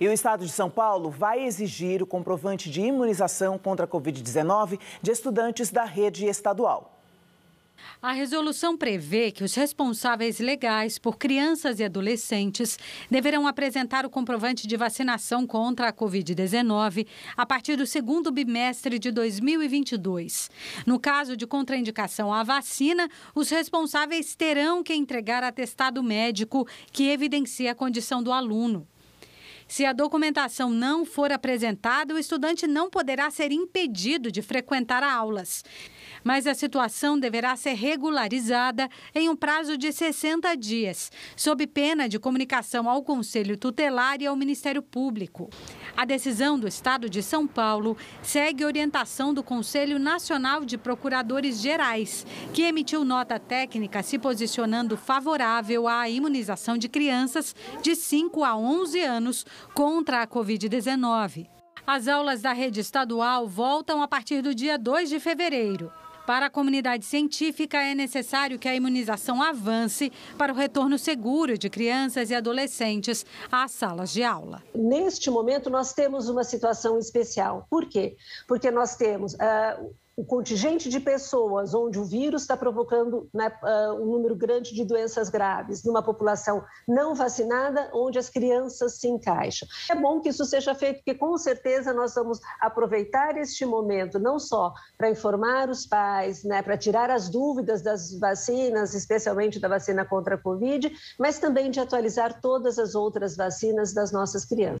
E o Estado de São Paulo vai exigir o comprovante de imunização contra a Covid-19 de estudantes da rede estadual. A resolução prevê que os responsáveis legais por crianças e adolescentes deverão apresentar o comprovante de vacinação contra a Covid-19 a partir do segundo bimestre de 2022. No caso de contraindicação à vacina, os responsáveis terão que entregar atestado médico que evidencie a condição do aluno. Se a documentação não for apresentada, o estudante não poderá ser impedido de frequentar aulas mas a situação deverá ser regularizada em um prazo de 60 dias, sob pena de comunicação ao Conselho Tutelar e ao Ministério Público. A decisão do Estado de São Paulo segue orientação do Conselho Nacional de Procuradores Gerais, que emitiu nota técnica se posicionando favorável à imunização de crianças de 5 a 11 anos contra a Covid-19. As aulas da rede estadual voltam a partir do dia 2 de fevereiro. Para a comunidade científica, é necessário que a imunização avance para o retorno seguro de crianças e adolescentes às salas de aula. Neste momento, nós temos uma situação especial. Por quê? Porque nós temos uh, o contingente de pessoas onde o vírus está provocando né, ah, um número grande de doenças graves numa população não vacinada, onde as crianças se encaixam. É bom que isso seja feito, porque com certeza nós vamos aproveitar este momento não só para informar os pais, né, para tirar as dúvidas das vacinas, especialmente da vacina contra a Covid, mas também de atualizar todas as outras vacinas das nossas crianças.